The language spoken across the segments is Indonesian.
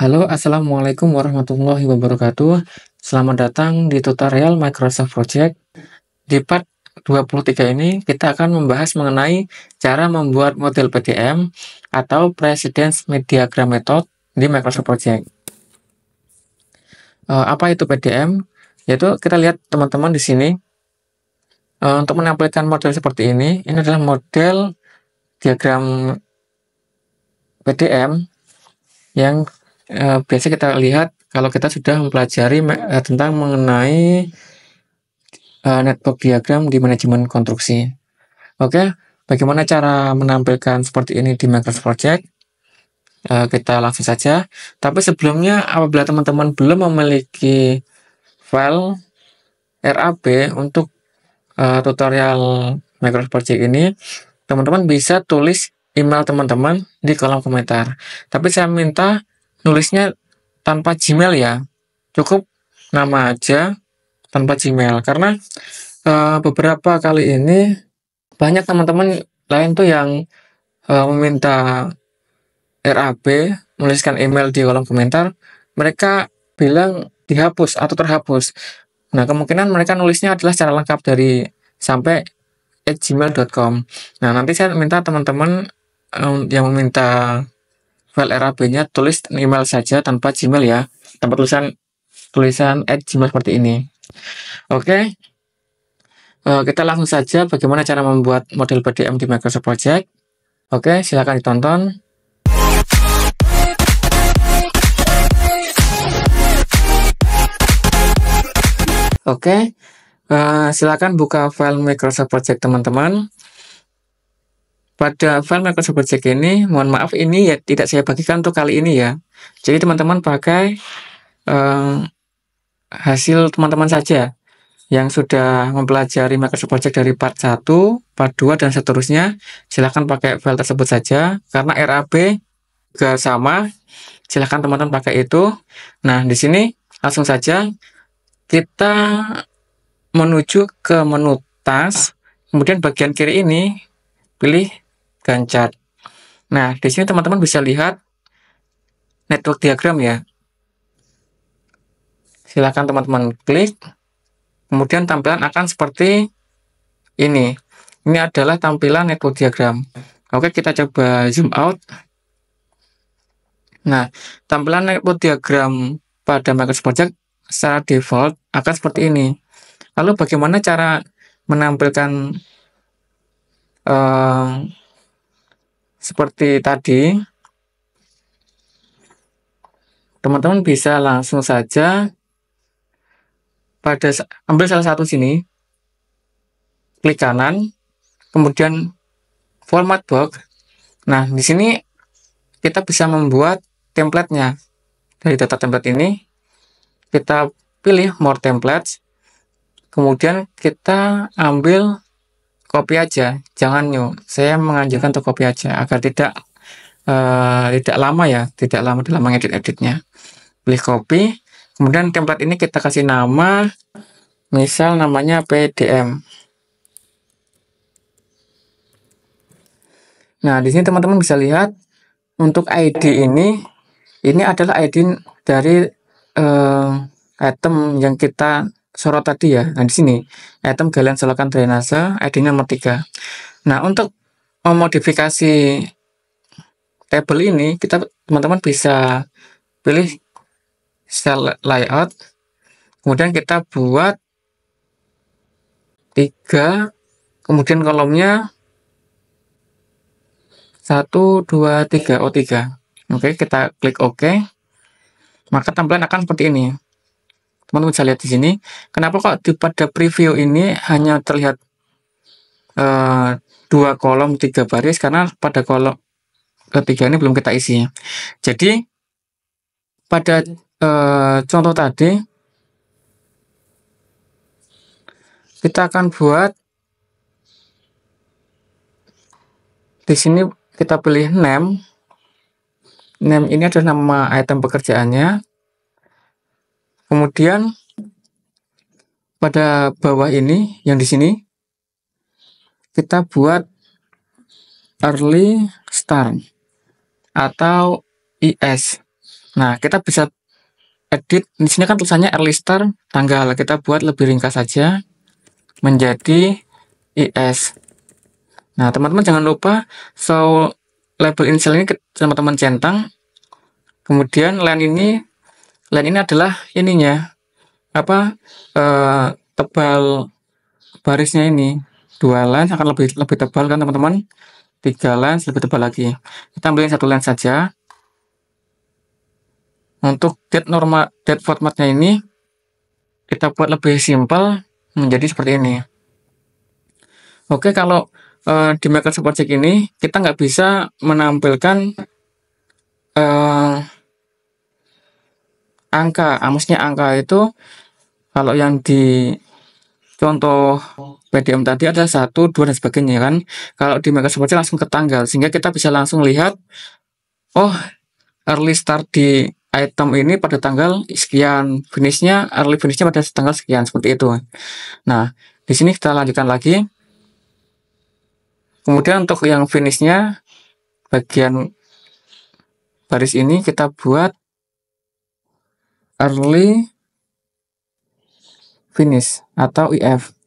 Halo, Assalamualaikum warahmatullahi wabarakatuh. Selamat datang di tutorial Microsoft Project. Di part 23 ini, kita akan membahas mengenai cara membuat model PDM atau Precedence Mediagram Method di Microsoft Project. Eh, apa itu PDM? Yaitu kita lihat teman-teman di sini. Eh, untuk menampilkan model seperti ini, ini adalah model diagram PDM yang Eh, biasa kita lihat kalau kita sudah mempelajari eh, tentang mengenai uh, network diagram di manajemen konstruksi. Oke, bagaimana cara menampilkan seperti ini di Microsoft Project? Uh, kita langsung saja. Tapi sebelumnya, apabila teman-teman belum memiliki file RAB untuk uh, tutorial Microsoft Project ini, teman-teman bisa tulis email teman-teman di kolom komentar. Tapi saya minta nulisnya tanpa Gmail ya. Cukup nama aja tanpa Gmail karena uh, beberapa kali ini banyak teman-teman lain tuh yang uh, meminta RAB menuliskan email di kolom komentar, mereka bilang dihapus atau terhapus. Nah, kemungkinan mereka nulisnya adalah secara lengkap dari sampai gmail.com. Nah, nanti saya minta teman-teman eh, yang meminta file RAB-nya tulis email saja tanpa Gmail ya. Tanpa tulisan tulisan at Gmail seperti ini. Oke. Okay. Uh, eh, kita langsung saja bagaimana cara membuat model PDM di Microsoft Project. Oke, okay, silakan ditonton. Oke, okay. uh, eh, silakan buka file Microsoft Project teman-teman pada file Microsoft Project ini, mohon maaf ini ya tidak saya bagikan untuk kali ini ya. Jadi teman-teman pakai um, hasil teman-teman saja yang sudah mempelajari Microsoft Project dari part 1, part 2, dan seterusnya. Silahkan pakai file tersebut saja, karena RAB juga sama. Silahkan teman-teman pakai itu. Nah, di sini langsung saja kita menuju ke menu task kemudian bagian kiri ini pilih ganjar. Nah, di sini teman-teman bisa lihat network diagram ya. Silakan teman-teman klik. Kemudian tampilan akan seperti ini. Ini adalah tampilan network diagram. Oke, kita coba zoom out. Nah, tampilan network diagram pada Microsoft Project secara default akan seperti ini. Lalu bagaimana cara menampilkan uh, seperti tadi, teman-teman bisa langsung saja pada ambil salah satu sini, klik kanan, kemudian format box. Nah, di sini kita bisa membuat template-nya. Dari data template ini, kita pilih more templates, kemudian kita ambil kopi aja, jangan new. Saya menganjurkan untuk kopi aja agar tidak uh, tidak lama ya, tidak lama dalam mengedit-editnya. Pilih kopi, kemudian template ini kita kasih nama, misal namanya PDM. Nah, di sini teman-teman bisa lihat untuk ID ini, ini adalah ID dari uh, item yang kita sorot tadi ya. Nah, di sini item galian selokan drainase ID-nya nomor 3. Nah, untuk memodifikasi table ini, kita teman-teman bisa pilih cell layout. Kemudian kita buat tiga, kemudian kolomnya satu, dua, tiga, o oh, tiga. Oke, kita klik OK. Maka tampilan akan seperti ini teman-teman bisa lihat di sini kenapa kok di, pada preview ini hanya terlihat uh, dua kolom tiga baris karena pada kolom ketiga ini belum kita isi jadi pada uh, contoh tadi kita akan buat di sini kita pilih name name ini adalah nama item pekerjaannya Kemudian pada bawah ini yang di sini kita buat early start atau IS. Nah, kita bisa edit di sini kan tulisannya early start tanggal. Kita buat lebih ringkas saja menjadi IS. Nah, teman-teman jangan lupa so label initial ini teman-teman centang. Kemudian line ini Lan ini adalah ininya apa eh, tebal barisnya ini dua lens akan lebih lebih tebal kan teman-teman tiga lens lebih tebal lagi kita ambil satu lens saja untuk dead normal dead formatnya ini kita buat lebih simpel menjadi seperti ini oke kalau uh, di Microsoft Project ini kita nggak bisa menampilkan eh, angka amusnya ah, angka itu kalau yang di contoh PDM tadi ada satu, dua dan sebagainya kan. Kalau di Microsoft langsung ke tanggal sehingga kita bisa langsung lihat oh early start di item ini pada tanggal sekian, finishnya early finishnya pada tanggal sekian seperti itu. Nah, di sini kita lanjutkan lagi. Kemudian untuk yang finishnya bagian baris ini kita buat early finish atau IF. E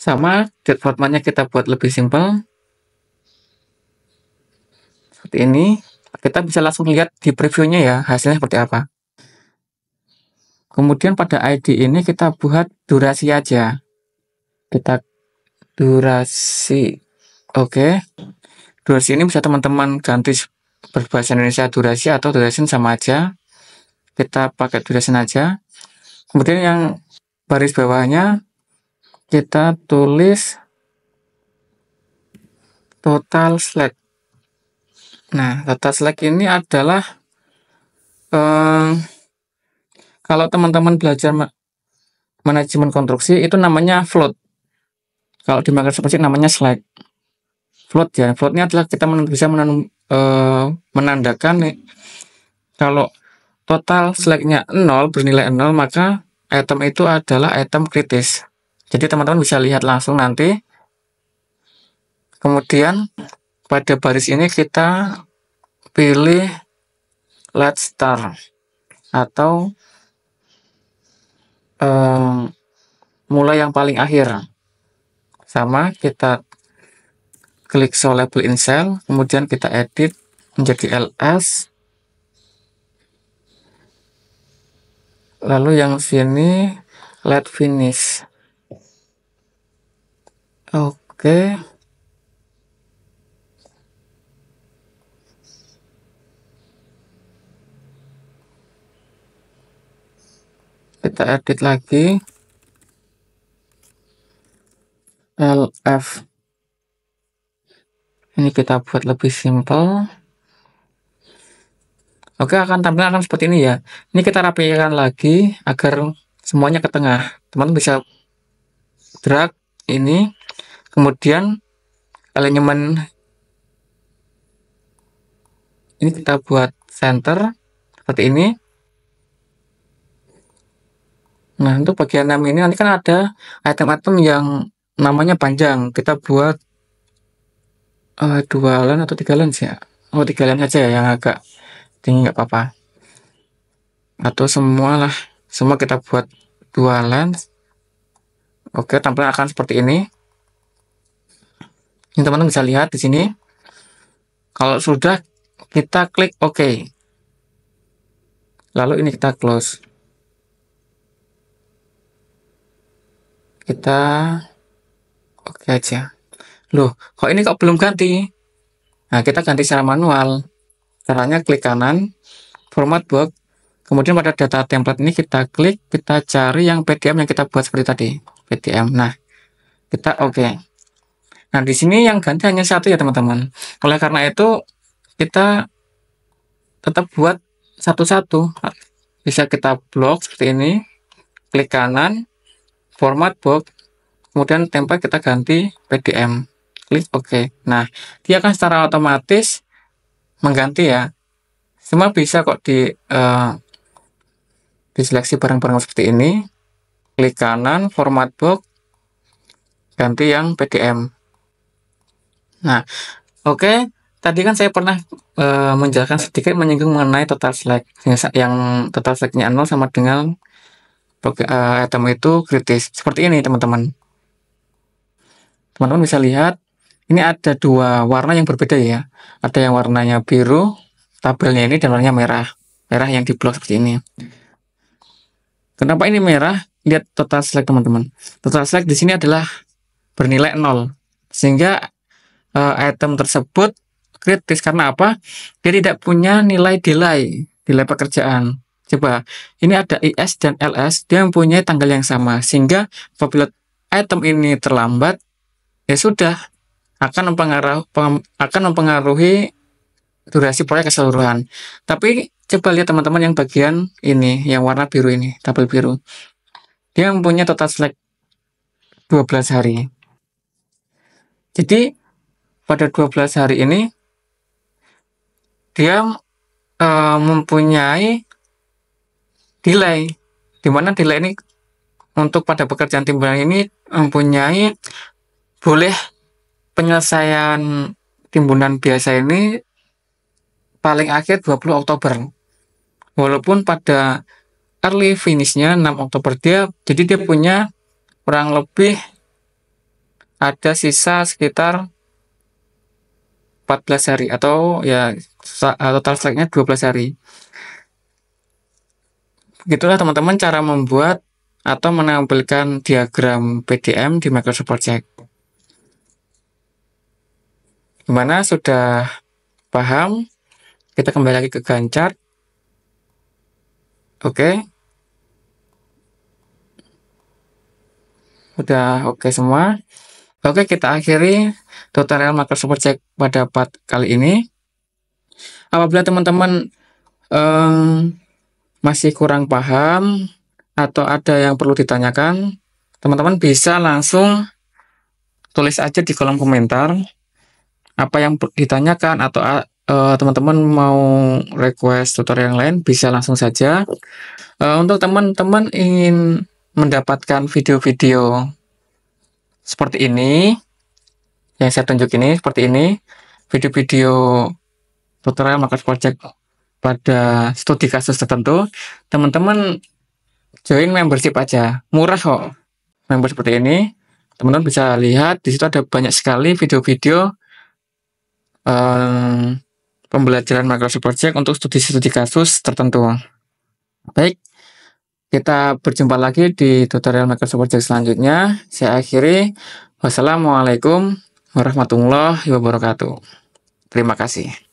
Sama, date formatnya kita buat lebih simpel Seperti ini. Kita bisa langsung lihat di previewnya ya, hasilnya seperti apa. Kemudian pada ID ini kita buat durasi aja. Kita durasi. Oke. Okay durasi ini bisa teman-teman ganti berbahasa Indonesia durasi atau duration sama aja kita pakai duration aja kemudian yang baris bawahnya kita tulis total slack nah total slack ini adalah eh, kalau teman-teman belajar manajemen konstruksi itu namanya float kalau di Microsoft Project namanya slack float ya floatnya adalah kita bisa eh, menandakan nih, kalau total slacknya 0 bernilai 0 maka item itu adalah item kritis jadi teman-teman bisa lihat langsung nanti kemudian pada baris ini kita pilih let's star atau um, mulai yang paling akhir sama kita klik show label in cell kemudian kita edit menjadi ls lalu yang sini let finish oke kita edit lagi LF ini kita buat lebih simple. Oke, akan tampilan akan seperti ini ya. Ini kita rapikan lagi agar semuanya ke tengah. Teman-teman bisa drag ini, kemudian elemen ini kita buat center seperti ini. Nah, untuk bagian 6 ini nanti kan ada item-item yang namanya panjang. Kita buat uh, dua lens atau tiga lens ya? Oh tiga lens aja ya yang agak tinggi nggak apa-apa Atau semualah, semua kita buat dua lens Oke tampilan akan seperti ini. Ini teman-teman bisa lihat di sini. Kalau sudah, kita klik OK. Lalu ini kita close. Kita oke okay aja. Loh, kok ini kok belum ganti? Nah, kita ganti secara manual. Caranya klik kanan, format book kemudian pada data template ini kita klik, kita cari yang PDM yang kita buat seperti tadi, PDM. Nah, kita oke. Okay. Nah, di sini yang ganti hanya satu ya, teman-teman. Oleh karena itu, kita tetap buat satu-satu. Bisa kita blok seperti ini, klik kanan, format book kemudian tempat kita ganti PDM klik OK. Nah, dia akan secara otomatis mengganti ya. Semua bisa kok di uh, diseleksi barang-barang seperti ini. Klik kanan, format book, ganti yang PDM. Nah, oke. Okay. Tadi kan saya pernah e, menjelaskan sedikit menyinggung mengenai total slide yang total slide nya nol sama dengan eh, item itu kritis seperti ini teman-teman teman-teman bisa lihat ini ada dua warna yang berbeda ya. Ada yang warnanya biru, tabelnya ini dan warnanya merah. Merah yang di blok seperti ini. Kenapa ini merah? Lihat total select teman-teman. Total select di sini adalah bernilai nol, Sehingga uh, item tersebut kritis karena apa? Dia tidak punya nilai delay, nilai pekerjaan. Coba, ini ada IS dan LS, dia mempunyai tanggal yang sama. Sehingga apabila item ini terlambat, ya sudah, akan mempengaruhi akan mempengaruhi durasi proyek keseluruhan. Tapi coba lihat teman-teman yang bagian ini, yang warna biru ini, tabel biru. Dia mempunyai total slack 12 hari. Jadi pada 12 hari ini dia e, mempunyai delay di mana delay ini untuk pada pekerjaan timbulan ini mempunyai boleh penyelesaian timbunan biasa ini paling akhir 20 Oktober. Walaupun pada early finishnya 6 Oktober dia, jadi dia punya kurang lebih ada sisa sekitar 14 hari atau ya total strike-nya 12 hari. Begitulah teman-teman cara membuat atau menampilkan diagram PDM di Microsoft Project. Gimana sudah paham? Kita kembali lagi ke gancar Oke. Okay. Udah oke okay semua. Oke, okay, kita akhiri tutorial market super check pada part kali ini. Apabila teman-teman um, masih kurang paham atau ada yang perlu ditanyakan, teman-teman bisa langsung tulis aja di kolom komentar apa yang ditanyakan atau eh, teman-teman uh, mau request tutorial yang lain bisa langsung saja. Uh, untuk teman-teman ingin mendapatkan video-video seperti ini yang saya tunjuk ini seperti ini video-video tutorial market project pada studi kasus tertentu teman-teman join membership aja murah kok member seperti ini teman-teman bisa lihat di situ ada banyak sekali video-video pembelajaran Microsoft Project untuk studi-studi kasus tertentu. Baik, kita berjumpa lagi di tutorial Microsoft Project selanjutnya. Saya akhiri. Wassalamualaikum warahmatullahi wabarakatuh. Terima kasih.